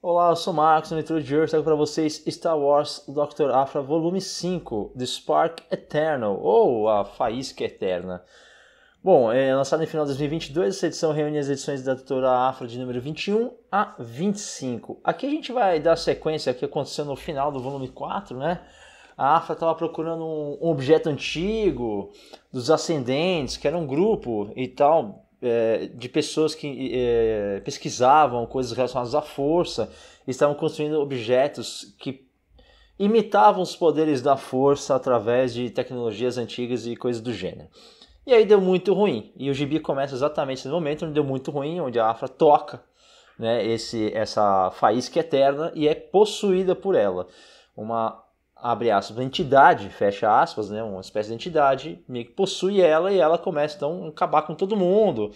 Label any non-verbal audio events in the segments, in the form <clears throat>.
Olá, eu sou o Marcos, no Metro de hoje trago para vocês Star Wars Dr. Afra Volume 5, The Spark Eternal, ou A Faísca Eterna. Bom, é lançada no final de 2022, essa edição reúne as edições da Doutora Afra de número 21 a 25. Aqui a gente vai dar sequência ao que aconteceu no final do volume 4, né? A Afra estava procurando um objeto antigo dos Ascendentes, que era um grupo e tal, é, de pessoas que é, pesquisavam coisas relacionadas à força, estavam construindo objetos que imitavam os poderes da força através de tecnologias antigas e coisas do gênero. E aí deu muito ruim. E o gibi começa exatamente nesse momento onde deu muito ruim, onde a Afra toca né, esse, essa faísca eterna e é possuída por ela. Uma abre aspas, entidade, fecha aspas, né, uma espécie de entidade, meio que possui ela e ela começa então a acabar com todo mundo.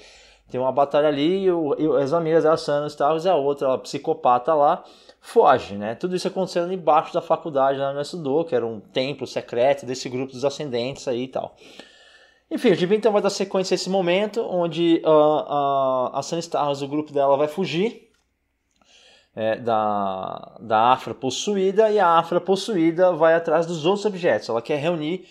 Tem uma batalha ali, e, o, as amigas da Sana Stavros e a outra, a psicopata lá, foge, né? Tudo isso acontecendo embaixo da faculdade lá no Estudou, que era um templo secreto desse grupo dos ascendentes aí e tal. Enfim, o Gibi então vai dar sequência a esse momento, onde uh, uh, a Sana Stavros, o grupo dela, vai fugir, é, da, da afra possuída e a afra possuída vai atrás dos outros objetos. Ela quer reunir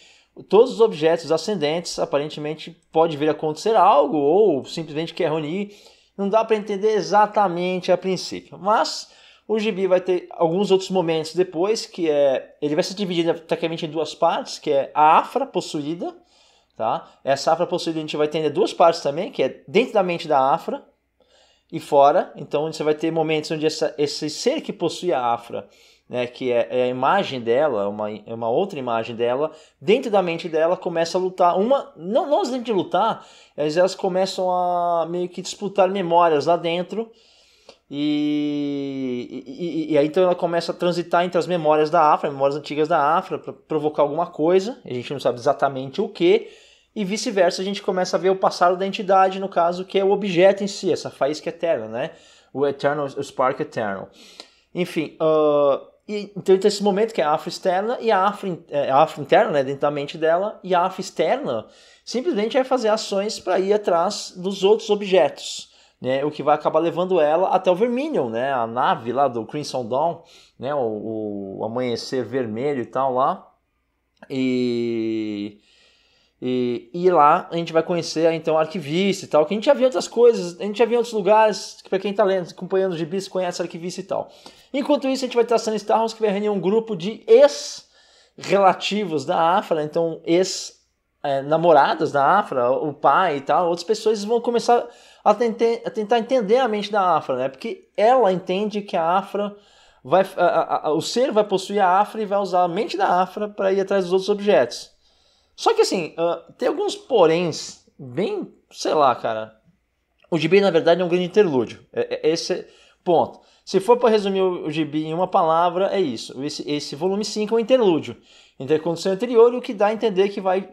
todos os objetos ascendentes, aparentemente pode vir a acontecer algo ou simplesmente quer reunir. Não dá para entender exatamente a princípio, mas o gibi vai ter alguns outros momentos depois que é ele vai ser dividido praticamente em duas partes, que é a afra possuída, tá? Essa afra possuída a gente vai ter duas partes também, que é dentro da mente da afra e fora. Então você vai ter momentos onde essa, esse ser que possui a afra, né, que é, é a imagem dela, é uma, é uma outra imagem dela, dentro da mente dela começa a lutar. Uma, não, não dentro de lutar, mas elas começam a meio que disputar memórias lá dentro. E, e, e, aí então ela começa a transitar entre as memórias da Afra, memórias antigas da Afra, para provocar alguma coisa, a gente não sabe exatamente o que, e vice-versa a gente começa a ver o passado da entidade, no caso, que é o objeto em si, essa faísca eterna, né? O Eternal, o Spark Eternal. Enfim, uh, e, então tem esse momento que é a afro externa e a afro, é, a afro interna, né, dentro da mente dela, e a afro externa simplesmente vai é fazer ações para ir atrás dos outros objetos. Né, o que vai acabar levando ela até o Verminion, né, a nave lá do Crimson Dawn, né, o, o amanhecer vermelho e tal lá. E e, e lá a gente vai conhecer então arquivista e tal, que a gente já viu outras coisas, a gente já viu outros lugares, que para quem está lendo, acompanhando os gibis, conhece arquivista e tal. Enquanto isso, a gente vai estar sendo Star Wars, que vai reunir um grupo de ex-relativos da Afra, né? então ex-namoradas é, da Afra, o pai e tal, outras pessoas vão começar a, tente, a tentar entender a mente da Afra, né? Porque ela entende que a Afra vai. A, a, o ser vai possuir a Afra e vai usar a mente da Afra para ir atrás dos outros objetos. Só que assim, uh, tem alguns poréns bem, sei lá, cara. O gibi, na verdade, é um grande interlúdio. É, é esse é ponto. Se for para resumir o, gibi em uma palavra, é isso. Esse, esse volume 5 é um interlúdio entre a condição anterior e o que dá a entender que vai.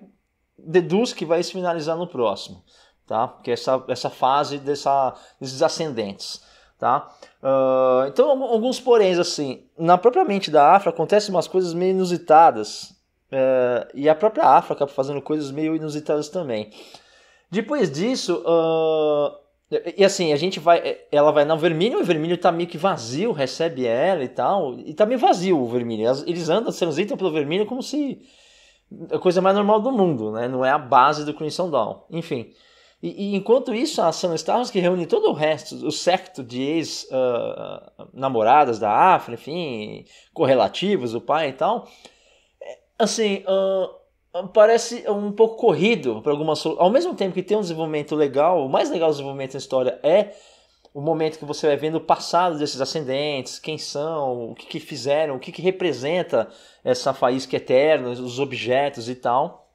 deduz que vai se finalizar no próximo. Tá? Que é essa, essa fase dessa, desses ascendentes. Tá? Uh, então, alguns poréns, assim. Na própria mente da Afra acontecem umas coisas meio inusitadas Uh, e a própria Afro acaba fazendo coisas meio inusitadas também. Depois disso, uh, e assim, a gente vai. É, ela vai no vermelho, o vermelho tá meio que vazio, recebe ela e tal. E tá meio vazio o vermelho. Eles andam, transitam pelo vermelho como se. A coisa mais normal do mundo, né? Não é a base do Crimson Dawn. Enfim. E, e enquanto isso, a Sam Stars, que reúne todo o resto, o secto de ex-namoradas ah, ah, uh, da África, enfim, correlativos, o pai e tal assim, uh, parece ah, um pouco corrido para algumas. Ao mesmo tempo que tem um desenvolvimento legal, o mais legal do desenvolvimento da história é o momento que você vai vendo o passado desses ascendentes, quem são, o que, que fizeram, o que, que representa essa faísca eterna, os objetos e tal.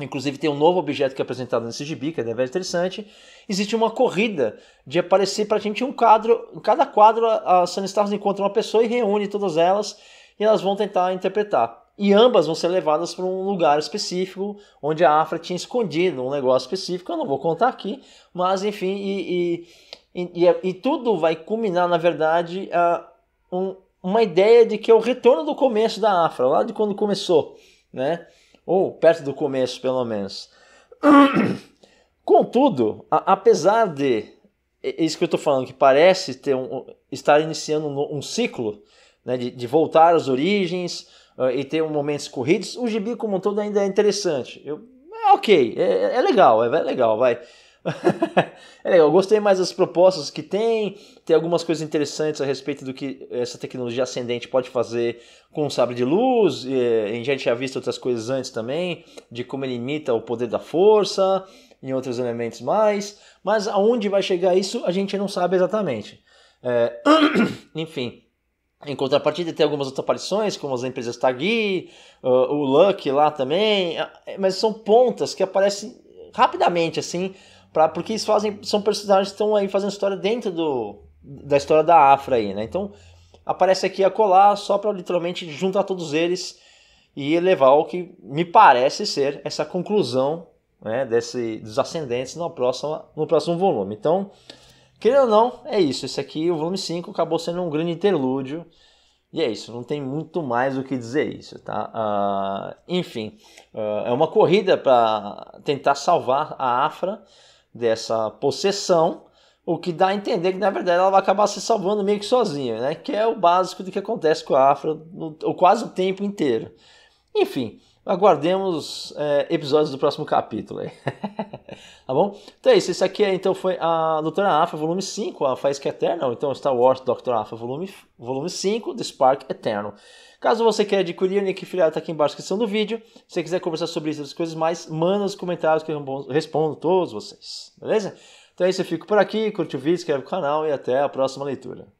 Inclusive tem um novo objeto que é apresentado nesse gibi, que é interessante. Existe uma corrida de aparecer para a gente um quadro. Em cada quadro, a Sunny Stars encontra uma pessoa e reúne todas elas e elas vão tentar interpretar e ambas vão ser levadas para um lugar específico onde a Afra tinha escondido um negócio específico, eu não vou contar aqui, mas enfim, e, e, e, e tudo vai culminar, na verdade, a, um, uma ideia de que é o retorno do começo da Afra, lá de quando começou, né? ou perto do começo, pelo menos. <clears throat> Contudo, a, apesar de é, é isso que eu estou falando, que parece ter um, estar iniciando um, um ciclo né, de, de voltar às origens, uh, e ter um momentos corridos, o gibi como um todo ainda é interessante. Eu, é ok, é, é, é legal, é, é legal, vai. <laughs> é legal, eu gostei mais das propostas que tem, tem algumas coisas interessantes a respeito do que essa tecnologia ascendente pode fazer com o sabre de luz, e, a eh, gente já tinha visto outras coisas antes também, de como ele imita o poder da força, em outros elementos mais, mas aonde vai chegar isso a gente não sabe exatamente. É... <clears throat> Enfim, em contrapartida, tem algumas outras aparições, como as empresas Tagui, uh, ah, o Luck lá também, ah, é, mas são pontas que aparecem rapidamente, assim, pra, porque eles fazem, são personagens que estão aí fazendo história dentro do, da história da Afra aí, né? Então, aparece aqui a colar só para literalmente juntar todos eles e levar ao que me parece ser essa conclusão né, desse, dos ascendentes no próximo, no próximo volume. Então, Querendo ou não, é isso. Esse aqui, o volume 5, acabou sendo um grande interlúdio. E é isso, não tem muito mais o que dizer isso, tá? Uh, enfim, uh, é uma corrida para tentar salvar a Afra dessa possessão, o que dá a entender que na verdade ela vai acabar se salvando meio que sozinha, né? Que é o básico do que acontece com a Afra no, quase o tempo inteiro. Enfim, aguardemos é, episódios do próximo capítulo aí. <laughs> tá bom? Então é isso. Isso aqui é, então foi a Doutora Afa, volume 5, a Faísca Eternal, então Star Wars Doctor Alpha, volume, volume 5, The Spark Eterno. Caso você queira adquirir, o link filiado está aqui embaixo na descrição do vídeo. Se você quiser conversar sobre isso e coisas mais, manda nos comentários que eu respondo todos vocês. Beleza? Então é isso, eu fico por aqui. Curte o vídeo, inscreve no canal e até a próxima leitura.